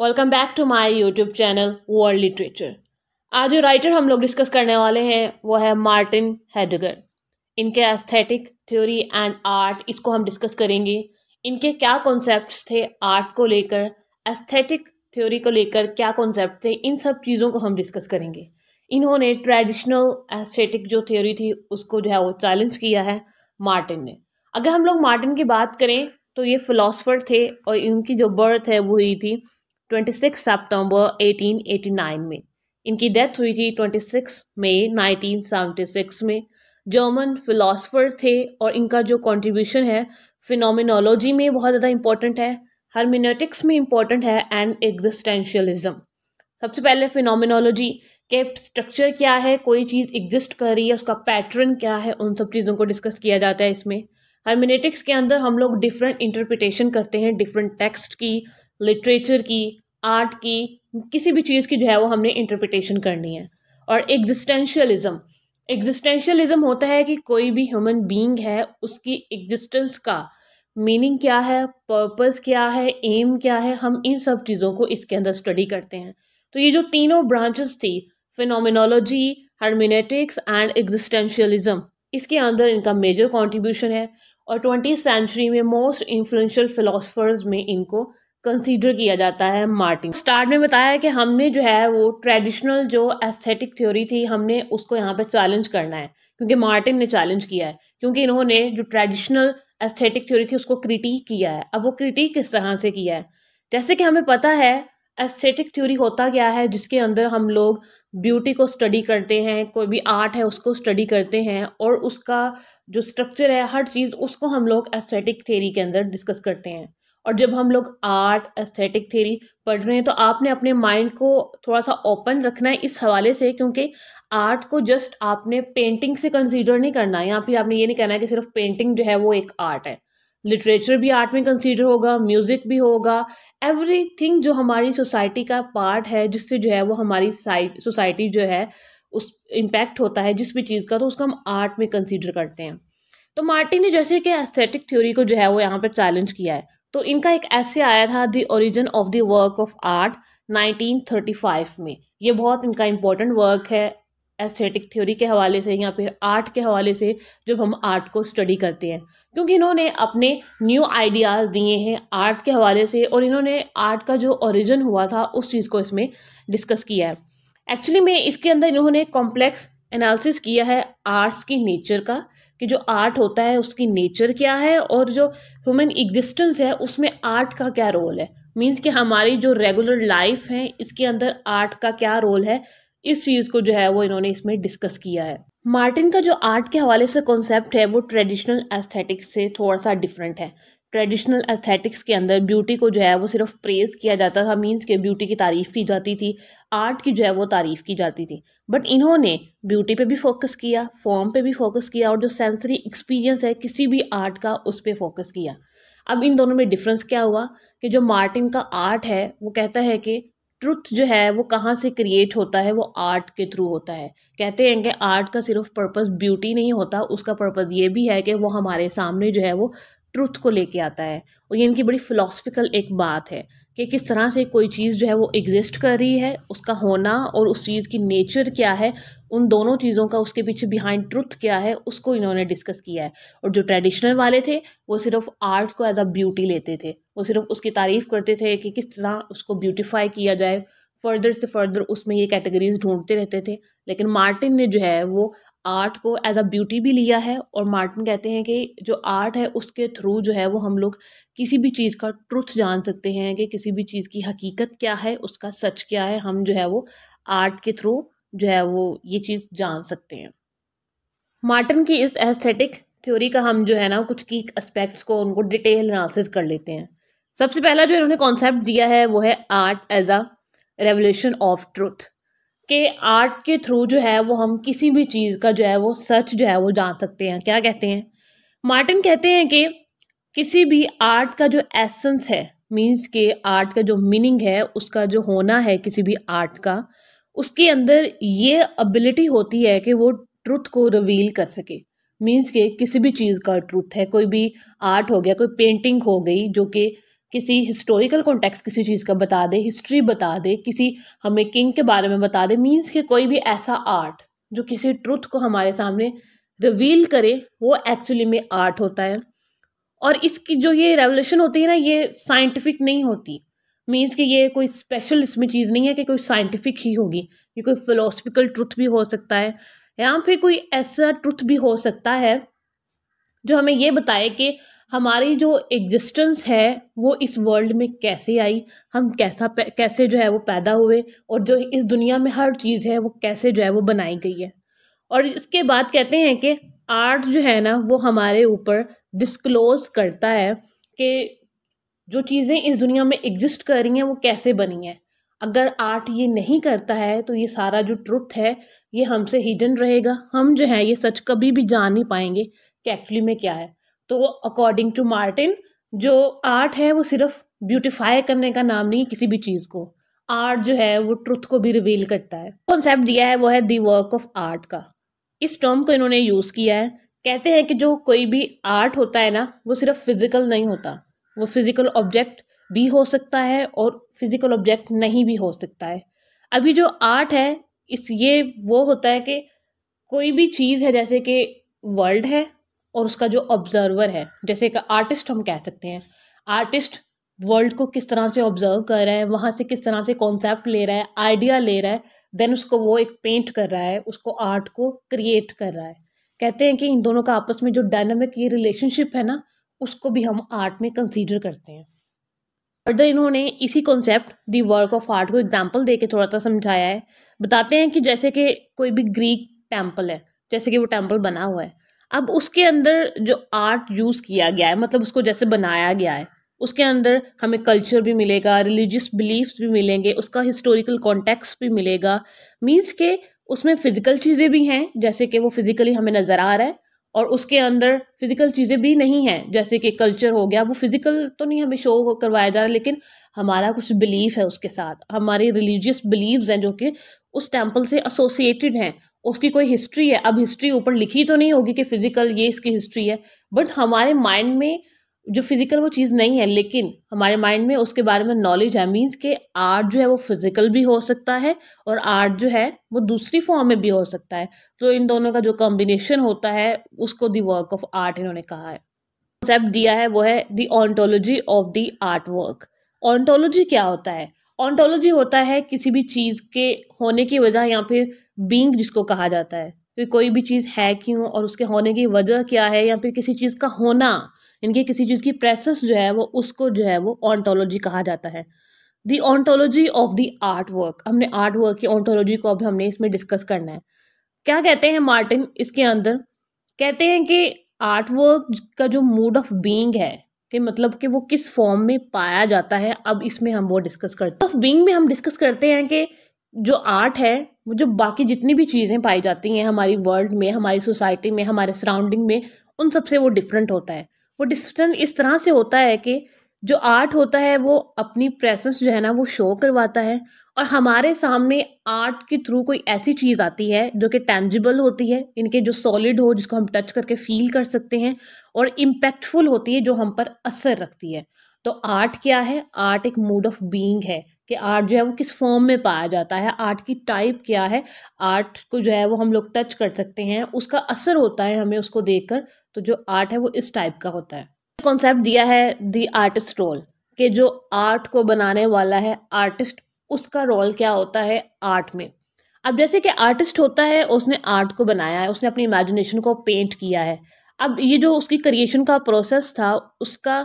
welcome back to my YouTube channel world literature आज जो writer हम लोग डिस्कस करने वाले हैं वो है मार्टिन हेडगर इनके एस्थेटिक थ्योरी एंड आर्ट इसको हम डिस्कस करेंगे इनके क्या कॉन्सेप्ट्स थे आर्ट को लेकर एस्थेटिक थ्योरी को लेकर क्या कॉन्सेप्ट थे इन सब चीज़ों को हम डिस्कस करेंगे इन्होंने ट्रेडिशनल एस्थेटिक जो थ्योरी थी उसको जो है वो चैलेंज किया है मार्टिन ने अगर हम लोग मार्टिन की बात करें तो ये फिलोसफर थे और इनकी जो बर्थ है वो हुई थी 26 सितंबर 1889 में इनकी डेथ हुई थी 26 मई 1976 में जर्मन फिलोसोफर थे और इनका जो कंट्रीब्यूशन है फिनोमिनोलॉजी में बहुत ज़्यादा इम्पॉर्टेंट है हर्मिनेटिक्स में इंपॉर्टेंट है एंड एग्जिस्टेंशियलिज्म सबसे पहले फिनोमिनोलॉजी के स्ट्रक्चर क्या है कोई चीज़ एग्जिस्ट कर रही है उसका पैटर्न क्या है उन सब चीज़ों को डिस्कस किया जाता है इसमें हर्मिनेटिक्स के अंदर हम लोग डिफरेंट इंटरप्रिटेशन करते हैं डिफरेंट टेक्स्ट की लिटरेचर की आर्ट की किसी भी चीज़ की जो है वो हमने इंटरप्रिटेशन करनी है और एग्जिस्टेंशलिज्म एग्जिस्टेंशलिज्म होता है कि कोई भी ह्यूमन बीइंग है उसकी एग्जिस्टेंस का मीनिंग क्या है पर्पस क्या है एम क्या है हम इन सब चीज़ों को इसके अंदर स्टडी करते हैं तो ये जो तीनों ब्रांचेस थी फिनोमिनोलॉजी हर्मिनेटिक्स एंड एग्जिस्टेंशलिज्म इसके अंदर इनका मेजर कंट्रीब्यूशन है और ट्वेंटी सेंचुरी में मोस्ट इन्फ्लुएंशियल फिलोसफर्स में इनको कंसीडर किया जाता है मार्टिन स्टार्ट में बताया कि हमने जो है वो ट्रेडिशनल जो एस्थेटिक थ्योरी थी हमने उसको यहाँ पर चैलेंज करना है क्योंकि मार्टिन ने चैलेंज किया है क्योंकि इन्होंने जो ट्रेडिशनल एस्थेटिक थ्योरी थी उसको क्रिटिक किया है अब वो क्रिटिक किस तरह से किया है जैसे कि हमें पता है एस्थेटिक थ्योरी होता क्या है जिसके अंदर हम लोग ब्यूटी को स्टडी करते हैं कोई भी आर्ट है उसको स्टडी करते हैं और उसका जो स्ट्रक्चर है हर चीज़ उसको हम लोग एस्थेटिक थ्योरी के अंदर डिस्कस करते हैं और जब हम लोग आर्ट एस्थेटिक थ्योरी पढ़ रहे हैं तो आपने अपने माइंड को थोड़ा सा ओपन रखना है इस हवाले से क्योंकि आर्ट को जस्ट आपने पेंटिंग से कंसीडर नहीं करना है यहाँ पे आपने ये नहीं कहना है कि सिर्फ पेंटिंग जो है वो एक आर्ट है लिटरेचर भी आर्ट में कंसीडर होगा म्यूज़िक भी होगा एवरी जो हमारी सोसाइटी का पार्ट है जिससे जो है वो हमारी सोसाइटी जो है उस इम्पैक्ट होता है जिस भी चीज़ का तो उसको हम आर्ट में कंसीडर करते हैं तो मार्टिन ने जैसे कि एस्थेटिक थ्योरी को जो है वो यहाँ पर चैलेंज किया है तो इनका एक ऐसे आया था the origin of the work of art 1935 में ये बहुत इनका इम्पोर्टेंट वर्क है एस्थेटिक थ्योरी के हवाले से या फिर आर्ट के हवाले से जब हम आर्ट को स्टडी करते हैं क्योंकि इन्होंने अपने न्यू आइडियाज़ दिए हैं आर्ट के हवाले से और इन्होंने आर्ट का जो ओरिजिन हुआ था उस चीज़ को इसमें डिस्कस किया है एक्चुअली में इसके अंदर इन्होंने कॉम्प्लेक्स एनालिसिस किया है आर्ट्स की नेचर का कि जो आर्ट होता है उसकी नेचर क्या है और जो ह्यूमन एग्जिस्टेंस है उसमें आर्ट का क्या रोल है मीन्स कि हमारी जो रेगुलर लाइफ है इसके अंदर आर्ट का क्या रोल है इस चीज़ को जो है वो इन्होंने इसमें डिस्कस किया है मार्टिन का जो आर्ट के हवाले से कॉन्सेप्ट है वो ट्रेडिशनल एस्थेटिक्स से थोड़ा सा डिफरेंट है ट्रेडिशनल एस्थेटिक्स के अंदर ब्यूटी को जो है वो सिर्फ प्रेज किया जाता था मीन्स के ब्यूटी की तारीफ़ की जाती थी आर्ट की जो है वो तारीफ़ की जाती थी बट इन्होंने ब्यूटी पे भी फोकस किया फॉर्म पे भी फोकस किया और जो सेंसरी एक्सपीरियंस है किसी भी आर्ट का उस पर फोकस किया अब इन दोनों में डिफरेंस क्या हुआ कि जो मार्टिन का आर्ट है वो कहता है कि ट्रुथ जो है वो कहाँ से क्रिएट होता है वो आर्ट के थ्रू होता है कहते हैं कि आर्ट का सिर्फ पर्पस ब्यूटी नहीं होता उसका पर्पस ये भी है कि वो हमारे सामने जो है वो ट्रुथ को लेके आता है और ये इनकी बड़ी फ़िलोसफिकल एक बात है कि किस तरह से कोई चीज़ जो है वो एग्जिस्ट कर रही है उसका होना और उस चीज़ की नेचर क्या है उन दोनों चीज़ों का उसके पीछे बिहाइंड ट्रुथ क्या है उसको इन्होंने डिस्कस किया है और जो ट्रेडिशनल वाले थे वो सिर्फ आर्ट को एज अ ब्यूटी लेते थे वो सिर्फ उसकी तारीफ़ करते थे कि किस तरह उसको ब्यूटिफाई किया जाए फर्दर से फर्दर उसमें ये कैटेगरीज ढूंढते रहते थे लेकिन मार्टिन ने जो है वो आर्ट को एज अ ब्यूटी भी लिया है और मार्टिन कहते हैं कि जो आर्ट है उसके थ्रू जो है वो हम लोग किसी भी चीज़ का ट्रुथ जान सकते हैं कि किसी भी चीज़ की हकीकत क्या है उसका सच क्या है हम जो है वो आर्ट के थ्रू जो है वो ये चीज़ जान सकते हैं मार्टिन की इस एस्थेटिक थ्योरी का हम जो है ना कुछ की एस्पेक्ट्स को उनको डिटेल एनालिसिस कर लेते हैं सबसे पहला जो इन्होंने कॉन्सेप्ट दिया है वो है art as a revolution of truth कि आर्ट के थ्रू जो है वो हम किसी भी चीज़ का जो है वो सच जो है वो जान सकते हैं क्या कहते हैं मार्टिन कहते हैं कि किसी भी आर्ट का जो एसेंस है मीन्स के आर्ट का जो मीनिंग है उसका जो होना है किसी भी आर्ट का उसके अंदर ये एबिलिटी होती है कि वो ट्रुथ को रिवील कर सके मीन्स के किसी भी चीज़ का ट्रुथ है कोई भी आर्ट हो गया कोई पेंटिंग हो गई जो कि किसी हिस्टोरिकल कॉन्टेक्स किसी चीज़ का बता दे हिस्ट्री बता दे किसी हमें किंग के बारे में बता दे मीन्स कि कोई भी ऐसा आर्ट जो किसी ट्रुथ को हमारे सामने रिवील करे वो एक्चुअली में आर्ट होता है और इसकी जो ये रेवोल्यूशन होती है ना ये साइंटिफिक नहीं होती मीन्स कि ये कोई स्पेशल इसमें चीज़ नहीं है कि कोई साइंटिफिक ही होगी ये कोई फिलोसफिकल ट्रुथ भी हो सकता है या फिर कोई ऐसा ट्रुथ भी हो सकता है जो हमें ये बताए कि हमारी जो एग्जिस्टेंस है वो इस वर्ल्ड में कैसे आई हम कैसा कैसे जो है वो पैदा हुए और जो इस दुनिया में हर चीज़ है वो कैसे जो है वो बनाई गई है और इसके बाद कहते हैं कि आर्ट जो है ना वो हमारे ऊपर डिस्क्लोज करता है कि जो चीज़ें इस दुनिया में एग्जिस्ट कर रही हैं वो कैसे बनी हैं अगर आर्ट ये नहीं करता है तो ये सारा जो ट्रुथ है ये हमसे हिडन रहेगा हम जो है ये सच कभी भी जान नहीं पाएंगे कि एक्चुअली में क्या है तो अकॉर्डिंग टू मार्टिन जो आर्ट है वो सिर्फ ब्यूटिफाई करने का नाम नहीं किसी भी चीज़ को आर्ट जो है वो ट्रुथ को भी रिवील करता है कॉन्सेप्ट दिया है वो है दी वर्क ऑफ आर्ट का इस टर्म को इन्होंने यूज़ किया है कहते हैं कि जो कोई भी आर्ट होता है ना वो सिर्फ फिज़िकल नहीं होता वो फिज़िकल ऑब्जेक्ट भी हो सकता है और फिज़िकल ऑब्जेक्ट नहीं भी हो सकता है अभी जो आर्ट है इस ये वो होता है कि कोई भी चीज़ है जैसे कि वर्ल्ड है और उसका जो ऑब्जर्वर है जैसे एक आर्टिस्ट हम कह सकते हैं आर्टिस्ट वर्ल्ड को किस तरह से ऑब्जर्व कर रहा है वहाँ से किस तरह से कॉन्सेप्ट ले रहा है आइडिया ले रहा है देन उसको वो एक पेंट कर रहा है उसको आर्ट को क्रिएट कर रहा है कहते हैं कि इन दोनों का आपस में जो डायनामिक ये रिलेशनशिप है ना उसको भी हम आर्ट में कंसीडर करते हैं फर्दर इन्होंने इसी concept the work of art को एग्जाम्पल दे के थोड़ा सा समझाया है बताते हैं कि जैसे कि कोई भी ग्रीक टेम्पल है जैसे कि वो टेम्पल बना हुआ है अब उसके अंदर जो आर्ट यूज़ किया गया है मतलब उसको जैसे बनाया गया है उसके अंदर हमें कल्चर भी मिलेगा रिलीजियस बिलीफ्स भी मिलेंगे उसका हिस्टोरिकल कॉन्टेक्स्ट भी मिलेगा मीन्स के उसमें फ़िज़िकल चीज़ें भी हैं जैसे कि वो फिज़िकली हमें नज़र आ रहा है और उसके अंदर फिज़िकल चीज़ें भी नहीं हैं जैसे कि कल्चर हो गया वो फिज़िकल तो नहीं हमें शो करवाया जा रहा लेकिन हमारा कुछ बिलीफ है उसके साथ हमारी रिलीजियस बिलीव्स हैं जो कि उस टेम्पल से एसोसिएटेड हैं उसकी कोई हिस्ट्री है अब हिस्ट्री ऊपर लिखी तो नहीं होगी कि फिजिकल ये इसकी हिस्ट्री है बट हमारे माइंड में जो फिजिकल वो चीज़ नहीं है लेकिन हमारे माइंड में उसके बारे में नॉलेज है मीन्स के आर्ट जो है वो फिजिकल भी हो सकता है और आर्ट जो है वो दूसरी फॉर्म में भी हो सकता है तो इन दोनों का जो कॉम्बिनेशन होता है उसको दी वर्क ऑफ आर्ट इन्होंने कहा है कॉन्सेप्ट दिया है वो है the ontology of the art work ontology क्या होता है ऑन्टोलॉजी होता है किसी भी चीज़ के होने की वजह या फिर बींग जिसको कहा जाता है कि कोई भी चीज़ है क्यों और उसके होने की वजह क्या है या फिर किसी चीज़ का होना इनके किसी चीज़ की प्रेसेस जो है वो उसको जो है वो ऑन्टोलॉजी कहा जाता है the ontology of the art work हमने आर्ट वर्क की ऑन्टोलॉजी को अभी हमने इसमें डिस्कस करना है क्या कहते हैं मार्टिन इसके अंदर कहते हैं कि आर्ट वर्क का जो मूड ऑफ बींग है कि मतलब कि वो किस फॉर्म में पाया जाता है अब इसमें हम वो डिस्कस करते हैं ऑफ बींग में हम डिस्कस करते हैं कि जो आर्ट है वो जो बाकी जितनी भी चीज़ें पाई जाती हैं हमारी वर्ल्ड में हमारी सोसाइटी में हमारे सराउंडिंग में उन सबसे वो डिफरेंट होता है वो डिफरेंट इस तरह से होता है कि जो आर्ट होता है वो अपनी प्रेसेंस जो है ना वो शो करवाता है और हमारे सामने आर्ट के थ्रू कोई ऐसी चीज़ आती है जो कि टेंजिबल होती है इनके जो सॉलिड हो जिसको हम टच करके फील कर सकते हैं और इम्पैक्टफुल होती है जो हम पर असर रखती है तो आर्ट क्या है आर्ट एक मूड ऑफ बीइंग है कि आर्ट जो है वो किस फॉर्म में पाया जाता है आर्ट की टाइप क्या है आर्ट को जो है वो हम लोग टच कर सकते हैं उसका असर होता है हमें उसको देखकर तो जो आर्ट है वो इस टाइप का होता है कॉन्सेप्ट दिया है दी आर्टिस्ट रोल के जो आर्ट को बनाने वाला है आर्टिस्ट उसका रोल क्या होता है आर्ट में अब जैसे कि आर्टिस्ट होता है उसने आर्ट को बनाया है उसने अपनी इमेजिनेशन को पेंट किया है अब ये जो उसकी क्रिएशन का प्रोसेस था उसका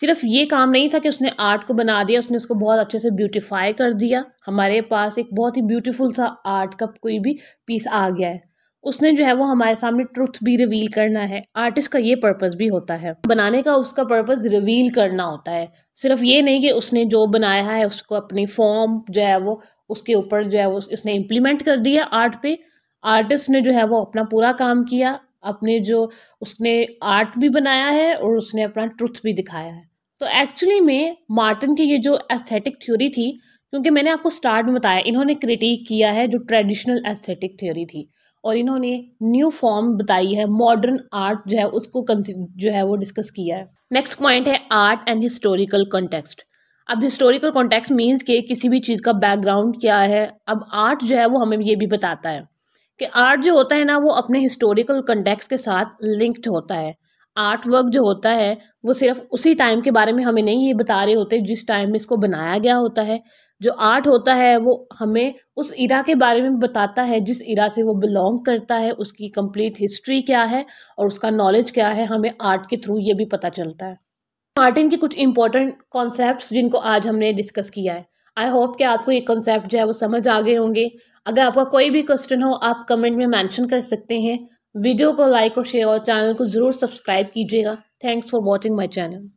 सिर्फ ये काम नहीं था कि उसने आर्ट को बना दिया उसने उसको बहुत अच्छे से ब्यूटिफाई कर दिया हमारे पास एक बहुत ही ब्यूटीफुल सा आर्ट का कोई भी पीस आ गया है उसने जो है वो हमारे सामने ट्रुथ भी रिवील करना है आर्टिस्ट का ये पर्पज़ भी होता है बनाने का उसका पर्पज़ रिवील करना होता है सिर्फ ये नहीं कि उसने जो बनाया है उसको अपनी फॉर्म जो है वो उसके ऊपर जो है वो उसने इम्प्लीमेंट कर दिया आर्ट पे आर्टिस्ट ने जो है वो अपना पूरा काम किया अपने जो उसने आर्ट भी बनाया है और उसने अपना ट्रुथ भी दिखाया है तो एक्चुअली में मार्टिन की ये जो एस्थेटिक थ्योरी थी क्योंकि मैंने आपको स्टार्ट में बताया इन्होंने क्रिटिक किया है जो ट्रेडिशनल एस्थेटिक थ्योरी थी और इन्होंने न्यू फॉर्म बताई है मॉडर्न आर्ट जो है उसको जो है वो डिस्कस किया है नेक्स्ट पॉइंट है आर्ट एंड हिस्टोरिकल कॉन्टेक्स्ट अब हिस्टोरिकल कॉन्टेक्स्ट मीन्स के किसी भी चीज़ का बैकग्राउंड क्या है अब आर्ट जो है वो हमें ये भी बताता है कि आर्ट जो होता है ना वो अपने हिस्टोरिकल कंटेक्स के साथ लिंक्ड होता है आर्ट वर्क जो होता है वो सिर्फ उसी टाइम के बारे में हमें नहीं ये बता रहे होते जिस टाइम में इसको बनाया गया होता है जो आर्ट होता है वो हमें उस इरा के बारे में बताता है जिस इरा से वो बिलोंग करता है उसकी कंप्लीट हिस्ट्री क्या है और उसका नॉलेज क्या है हमें आर्ट के थ्रू ये भी पता चलता है मार्टिन के कुछ इंपॉर्टेंट कॉन्सेप्ट जिनको आज हमने डिस्कस किया है आई होप कि आपको ये कॉन्सेप्ट जो है वो समझ आ गए होंगे अगर आपका कोई भी क्वेश्चन हो आप कमेंट में मैंशन कर सकते हैं वीडियो को लाइक और शेयर और चैनल को ज़रूर सब्सक्राइब कीजिएगा thanks for watching my channel